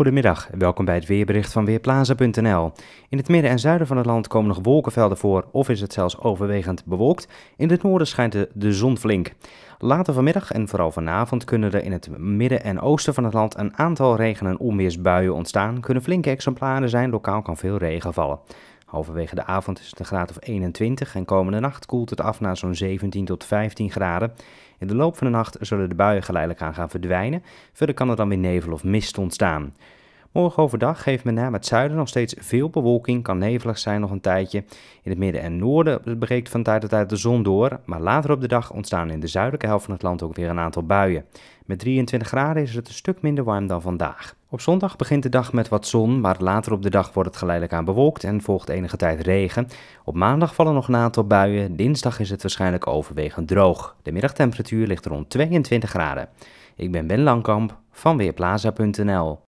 Goedemiddag en welkom bij het weerbericht van Weerplaza.nl. In het midden en zuiden van het land komen nog wolkenvelden voor of is het zelfs overwegend bewolkt. In het noorden schijnt de, de zon flink. Later vanmiddag en vooral vanavond kunnen er in het midden en oosten van het land een aantal regen- en onweersbuien ontstaan. Kunnen flinke exemplaren zijn, lokaal kan veel regen vallen. Halverwege de avond is het een graad of 21 en komende nacht koelt het af naar zo'n 17 tot 15 graden. In de loop van de nacht zullen de buien geleidelijk aan gaan verdwijnen. Verder kan er dan weer nevel of mist ontstaan. Morgen overdag geeft met name het zuiden nog steeds veel bewolking, kan nevelig zijn nog een tijdje. In het midden en noorden breekt van tijd tot tijd de zon door, maar later op de dag ontstaan in de zuidelijke helft van het land ook weer een aantal buien. Met 23 graden is het een stuk minder warm dan vandaag. Op zondag begint de dag met wat zon, maar later op de dag wordt het geleidelijk aan bewolkt en volgt enige tijd regen. Op maandag vallen nog een aantal buien, dinsdag is het waarschijnlijk overwegend droog. De middagtemperatuur ligt rond 22 graden. Ik ben Ben Langkamp van Weerplaza.nl